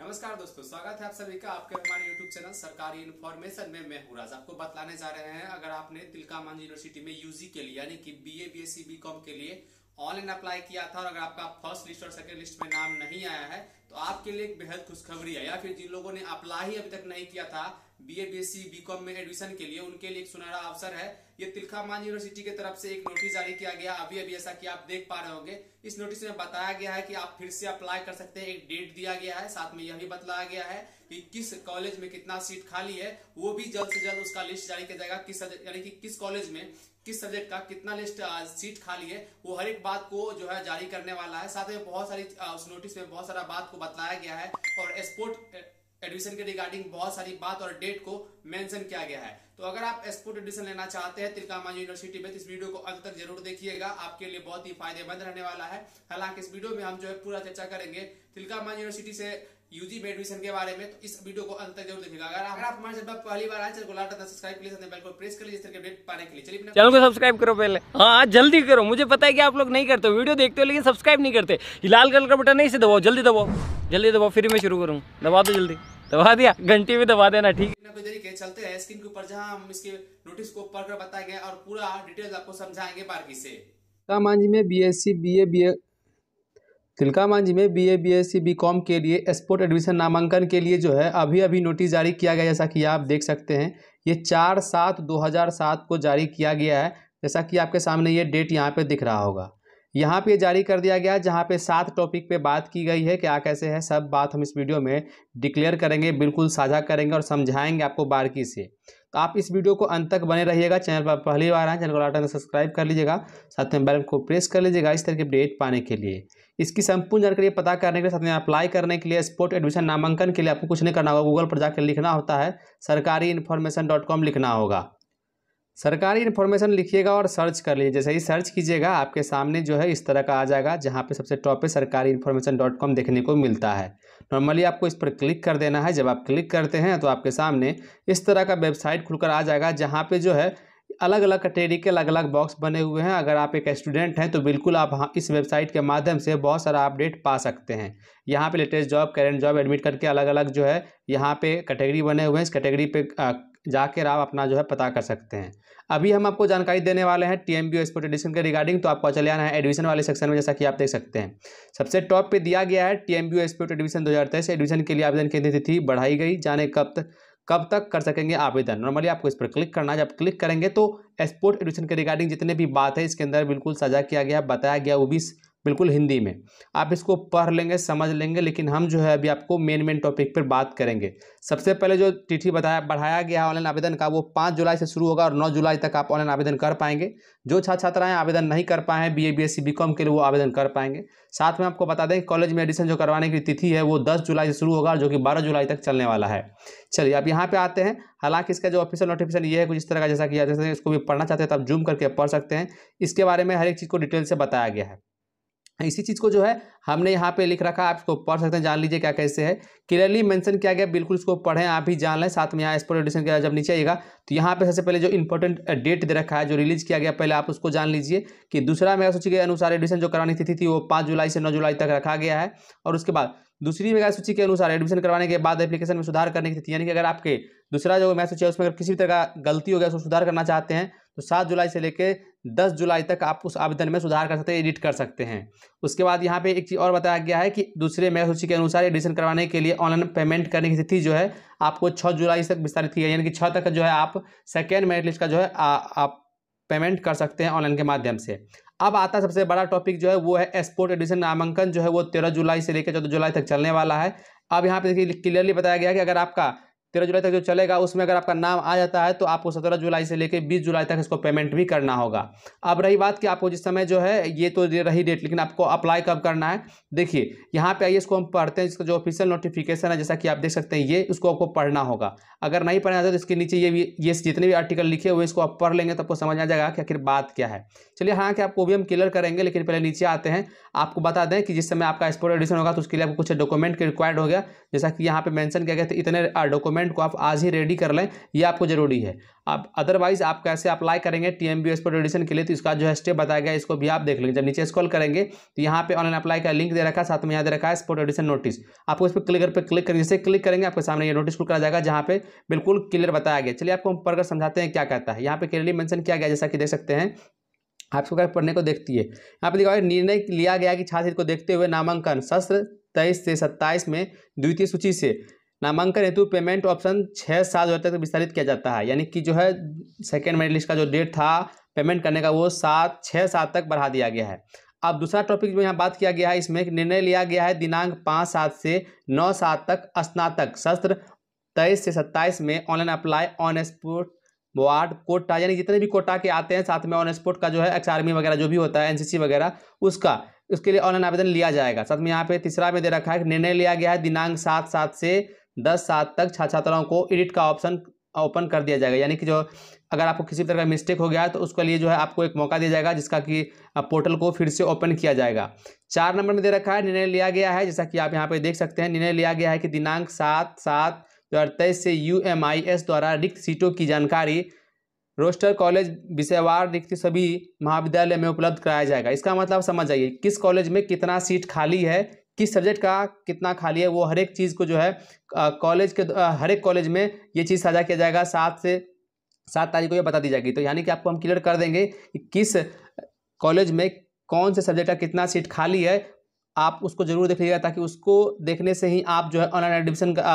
नमस्कार दोस्तों स्वागत है आप सभी का आपके हमारे यूट्यूब चैनल सरकारी इन्फॉर्मेशन में मैं हूँ आपको बताने जा रहे हैं अगर आपने मान यूनिवर्सिटी में यूजी के लिए यानी कि बीए बीएससी बीकॉम के लिए ऑनलाइन अप्लाई किया था और अगर आपका फर्स्ट लिस्ट और सेकंड लिस्ट में नाम नहीं आया है तो आपके लिए एक बेहद खुशखबरी है या फिर जिन लोगों ने अप्लाई अभी तक नहीं किया था बी ए बीकॉम में एडमिशन के लिए उनके लिए एक सुनहरा अवसर है ये तिलकामान यूनिवर्सिटी की तरफ से एक नोटिस जारी किया गया अभी अभी ऐसा कि आप देख पा रहे होंगे इस नोटिस में बताया गया है कि आप फिर से अप्लाई कर सकते हैं एक डेट दिया गया है साथ में यह भी बताया गया है कि किस कॉलेज में कितना सीट खाली है वो भी जल्द से जल्द उसका लिस्ट जारी किया जाएगा किस यानी कि किस कॉलेज में किस सब्जेक्ट का कितना लिस्ट सीट खाली है वो हर एक बात को जो है जारी करने वाला है साथ में बहुत सारी उस नोटिस में बहुत सारा बात को बताया गया है और स्पोर्ट एडमिशन के रिगार्डिंग बहुत सारी बात और डेट को मेंशन किया गया है तो अगर आप स्पोर्ट एडमिशन लेना चाहते हैं तिलकामा यूनिवर्सिटी में तो इस वीडियो को अंत तक जरूर देखिएगा आपके लिए बहुत ही फायदेमंद रहने वाला है हालांकि इस वीडियो में हम जो है पूरा चर्चा करेंगे तिलकामा यूनिवर्सिटी से यूजी में एडमिशन के बारे में तो इस वीडियो को अंत तक जरूर देखिएगा अगर अगर आप हमारे चैनल पहली बार आए चैनल को सब्सक्राइब प्लीज बेल को प्रेस कर लीजिए इस तरह अपडेट पाने के लिए चलिए चैनल को सब्सक्राइब करो पहले हाँ जल्दी करो मुझे पता है कि आप लोग नहीं करते वीडियो देखते हो लेकिन सब्सक्राइब नहीं करते लाल कलर का बटन नहीं से दबाओ जल्दी दबाओ जल्दी दबाओ फिर मैं शुरू करूँ दबा दो जल्दी दबा दिया घंटी भी दबा देना ठीक है चलते हैं स्क्रीन के ऊपर जहाँ हम इसके नोटिस को पढ़कर बताया गया और पूरा डिटेल आपको समझाएंगे बारहवीं से तिलका मांझी में B S C B A B A Tilka Manjhi में B A B S C B com के लिए स्पोर्ट एडमिशन नामांकन के लिए जो है अभी अभी नोटिस जारी किया गया जैसा कि आप देख सकते हैं ये चार सात दो हज़ार सात को जारी किया गया है जैसा कि आपके सामने ये डेट यहाँ पे दिख रहा होगा यहाँ पे जारी कर दिया गया जहाँ पे सात टॉपिक पे बात की गई है क्या कैसे है सब बात हम इस वीडियो में डिक्लेयर करेंगे बिल्कुल साझा करेंगे और समझाएंगे आपको बारकी से तो आप इस वीडियो को अंत तक बने रहिएगा चैनल पर पहली बार आए चैनल को लाटन सब्सक्राइब कर लीजिएगा साथ में बैल को प्रेस कर लीजिएगा इस तरह की अपडेट पाने के लिए इसकी संपूर्ण जानकारी पता करने के लिए साथ में अप्लाई करने के लिए स्पोर्ट एडमिशन नामांकन के लिए आपको कुछ नहीं करना होगा गूगल पर जाकर लिखना होता है सरकारी इन्फॉर्मेशन डॉट कॉम लिखना होगा सरकारी इन्फॉर्मेशन लिखिएगा और सर्च कर लीजिए जैसे ही सर्च कीजिएगा आपके सामने जो है इस तरह का आ जाएगा जहाँ पे सबसे टॉप पे सरकारी इन्फॉर्मेशन डॉट कॉम देखने को मिलता है नॉर्मली आपको इस पर क्लिक कर देना है जब आप क्लिक करते हैं तो आपके सामने इस तरह का वेबसाइट खुलकर आ जाएगा जहाँ पर जो है अलग अलग कैटेगरी के अलग अलग बॉक्स बने हुए हैं अगर आप एक स्टूडेंट हैं तो बिल्कुल आप हाँ, इस वेबसाइट के माध्यम से बहुत सारा अपडेट पा सकते हैं यहाँ पे latest job current job admit करके अलग अलग जो है यहाँ पे कैटेगरी बने हुए हैं इस कैटेगरी पे जाकर आप अपना जो है पता कर सकते हैं अभी हम आपको जानकारी देने वाले हैं T M B export edition के रिगार्डिंग तो आपको चले आना है एडमिशन वाले सेक्शन में जैसा कि आप देख सकते हैं सबसे टॉप पे दिया गया है T M B sport admission दो हज़ार तेईस एडमिशन के लिए आवेदन की तिथि बढ़ाई गई जाने कब तक कब तक कर सकेंगे आवेदन नॉर्मली आपको इस पर क्लिक करना है जब क्लिक करेंगे तो स्पोर्ट एडमिशन के रिगार्डिंग जितने भी बात है इसके अंदर बिल्कुल सजा किया गया बताया गया वो भी बिल्कुल हिंदी में आप इसको पढ़ लेंगे समझ लेंगे लेकिन हम जो है अभी आपको मेन मेन टॉपिक पर बात करेंगे सबसे पहले जो तिथि बताया बढ़ाया गया है ऑनलाइन आवेदन का वो पाँच जुलाई से शुरू होगा और नौ जुलाई तक आप ऑनलाइन आवेदन कर पाएंगे जो छात्र छात्राएं आवेदन नहीं कर पाए हैं B A B S C B com के लिए वो आवेदन कर पाएंगे साथ में आपको बता दें कॉलेज में एडमिशन जो करवाने की तिथि है वो दस जुलाई से शुरू होगा जो कि बारह जुलाई तक चलने वाला है चलिए अब यहाँ पर आते हैं हालांकि इसका जो ऑफिशियल नोटिफिकेशन ये है कुछ इस तरह का जैसा कि जैसे इसको भी पढ़ना चाहते हैं तो आप जूम करके पढ़ सकते हैं इसके बारे में हर एक चीज़ को डिटेल से बताया गया है इसी चीज़ को जो है हमने यहाँ पे लिख रखा आप इसको पढ़ सकते हैं जान लीजिए क्या कैसे है क्लियरली मेंशन किया गया बिल्कुल इसको पढ़ें आप भी जान लें साथ में यहाँ एक्सपोर्ट एडिशन किया जब नीचे आएगा तो यहाँ पे सबसे पहले जो इंपॉर्टेंट डेट दे रखा है जो रिलीज किया गया पहले आप उसको जान लीजिए कि दूसरा मेगा सूची के अनुसार एडिशन जो करानी तिथि थी, थी वो पाँच जुलाई से नौ जुलाई तक रखा गया है और उसके बाद दूसरी मेगा सूची के अनुसार एडमिशन करवाने के बाद एप्लीकेशन में सुधार करने की स्थिति यानी कि अगर आपके दूसरा जो मैसेज है उसमें अगर किसी भी तरह का गलती हो गया उसको सुधार करना चाहते हैं तो सात जुलाई से लेकर दस जुलाई तक आप उस आवेदन में सुधार कर सकते हैं एडिट कर सकते हैं उसके बाद यहाँ पे एक चीज़ और बताया गया है कि दूसरे मेगा सूची के अनुसार एडमिशन करवाने के लिए ऑनलाइन पेमेंट करने की स्थिति जो है आपको छः जुलाई तक विस्तारित की है यानी कि छः तक जो है आप सेकेंड मेरिट लिस्ट का जो है आप पेमेंट कर सकते हैं ऑनलाइन के माध्यम से अब आता सबसे बड़ा टॉपिक जो है वो है स्पोर्ट एडिशन नामांकन जो है वो तेरह जुलाई से लेकर चौदह जुलाई तक चलने वाला है अब यहाँ पे देखिए क्लियरली बताया गया कि अगर आपका तेरह जुलाई तक जो चलेगा उसमें अगर आपका नाम आ जाता है तो आपको सत्रह जुलाई से लेकर बीस जुलाई तक इसको पेमेंट भी करना होगा अब रही बात कि आपको जिस समय जो है ये तो रही डेट लेकिन आपको अप्लाई कब करना है देखिए यहाँ पे आइए इसको हम पढ़ते हैं इसका जो ऑफिशियल नोटिफिकेशन है जैसा कि आप देख सकते हैं ये उसको आपको पढ़ना होगा अगर नहीं पढ़ना चाहते तो इसके नीचे ये ये जितने भी आर्टिकल लिखे हुए इसको आप पढ़ लेंगे तो आपको समझ आ जाएगा कि आखिर बात क्या है चलिए हाँ कि आपको भी हम क्लियर करेंगे लेकिन पहले नीचे आते हैं आपको बता दें कि जिस समय आपका एक्सपोर्ट एडिशन होगा तो उसके लिए आपको कुछ डॉक्यूमेंट रिक्वायर्ड हो गया जैसा कि यहाँ पे मैंशन किया गया था इतने डॉक्यूमेंट डॉक्यूमेंट को आप आज ही रेडी कर लें ये आपको जरूरी है आप अदरवाइज आप कैसे अप्लाई करेंगे टी एम पर एडिशन के लिए तो इसका जो है स्टेप बताया गया इसको भी आप देख लेंगे जब नीचे स्कॉल करेंगे तो यहाँ पे ऑनलाइन अप्लाई का लिंक दे रखा है साथ में याद रखा है स्पोर्ट एडिशन नोटिस आपको इस पर क्लिक पर क्लिक करेंगे जैसे क्लिक करेंगे आपके सामने ये नोटिस खुल करा जाएगा जहाँ पे बिल्कुल क्लियर बताया गया चलिए आपको पढ़कर समझाते हैं क्या कहता है यहाँ पे क्लियरली मैंशन किया गया जैसा कि देख सकते हैं आपको क्या पढ़ने को देखती है यहाँ पर देखा निर्णय लिया गया कि छात्र को देखते हुए नामांकन शस्त्र तेईस से सत्ताईस में द्वितीय सूची से नामांकन हेतु पेमेंट ऑप्शन छः सात बजे तक विस्तारित किया जाता है यानी कि जो है सेकेंड मेरिट लिस्ट का जो डेट था पेमेंट करने का वो सात छः सात तक बढ़ा दिया गया है अब दूसरा टॉपिक जो यहाँ बात किया गया है इसमें निर्णय लिया गया है दिनांक पाँच सात से नौ सात तक स्नातक शस्त्र तेईस से सत्ताईस में online apply on sport ward quota यानी जितने भी कोटा के आते हैं साथ में ऑन स्पोर्ट का जो है एक्स आर्मी वगैरह जो भी होता है एनसीसी वगैरह उसका उसके लिए ऑनलाइन आवेदन लिया जाएगा साथ में यहाँ पे तीसरा में दे रखा है निर्णय लिया गया है दिनांक सात सात से दस सात तक छात्राओं को एडिट का ऑप्शन ओपन कर दिया जाएगा यानी कि जो अगर आपको किसी तरह का मिस्टेक हो गया तो उसके लिए जो है आपको एक मौका दिया जाएगा जिसका कि पोर्टल को फिर से ओपन किया जाएगा चार नंबर में दे रखा है निर्णय लिया गया है जैसा कि आप यहाँ पे देख सकते हैं निर्णय लिया गया है कि दिनांक सात सात दो हज़ार तेईस से यू एम आई एस द्वारा रिक्त सीटों की जानकारी रोस्टर कॉलेज विषयवार रिक्त सभी महाविद्यालय में उपलब्ध कराया जाएगा इसका मतलब समझ जाइए किस कॉलेज में कितना सीट खाली है किस सब्जेक्ट का कितना खाली है वो हर एक चीज़ को जो है कॉलेज के हर एक कॉलेज में ये चीज़ साझा किया जाएगा सात से सात तारीख को ये बता दी जाएगी तो यानी कि आपको हम क्लियर कर देंगे कि किस कॉलेज में कौन से सब्जेक्ट का कितना सीट खाली है आप उसको जरूर देख लीजिएगा ताकि उसको देखने से ही आप जो है ऑनलाइन एडमिशन का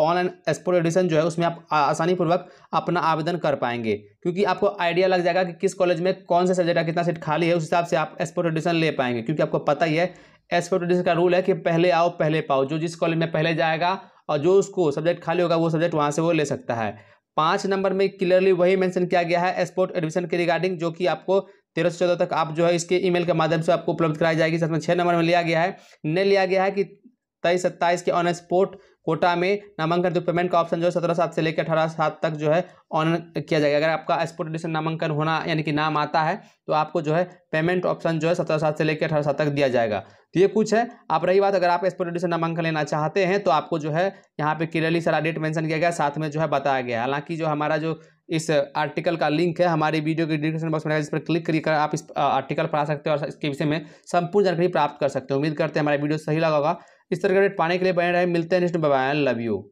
ऑनलाइन एक्सपोर्ट एडमिशन जो है उसमें आप आसानी पूर्वक अपना आवेदन कर पाएंगे क्योंकि आपको आइडिया लग जाएगा कि किस कॉलेज में कौन से सब्जेक्ट का कितना सीट खाली है उस हिसाब से आप एक्सपोर्ट एडमिशन ले पाएंगे क्योंकि आपको पता ही है एस फोटोडिस का रूल है कि पहले आओ पहले पाओ जो जिस कॉलेज में पहले जाएगा और जो उसको सब्जेक्ट खाली होगा वो सब्जेक्ट वहाँ से वो ले सकता है पाँच नंबर में क्लियरली वही मेंशन किया गया है स्पोर्ट एडमिशन के रिगार्डिंग जो कि आपको तेरह से चौदह तक आप जो है इसके ईमेल के माध्यम से आपको उपलब्ध कराई जाएगी साथ में छः नंबर में लिया गया है ने लिया गया है कि तेईस सत्ताईस के ऑन स्पोर्ट कोटा में नामांकन तो पेमेंट का ऑप्शन जो है सत्रह सात से लेकर अठारह सात तक जो है ऑन किया जाएगा अगर आपका एक्सपोर्ट एडिशन नामांकन होना यानी कि नाम आता है तो आपको जो है पेमेंट ऑप्शन जो है सत्रह सात से लेकर अठारह सात तक दिया जाएगा तो ये कुछ है आप रही बात अगर आप एक्सपोर्ट एडिशन नामांकन लेना चाहते हैं तो आपको जो है यहाँ पे क्लियरली सारा डेट मेंशन किया गया साथ में जो है बताया गया हालांकि जो हमारा जो इस आर्टिकल का लिंक है हमारी वीडियो के डिस्क्रिप्शन बॉक्स में जिस पर क्लिक कर आप इस आर्टिकल पढ़ा सकते हो और इसके विषय में संपूर्ण जानकारी प्राप्त कर सकते हो उम्मीद करते हैं हमारा वीडियो सही लगा होगा इस तरह का अपडेट पाने के लिए बने रहे मिलते हैं नेक्स्ट बाय लव यू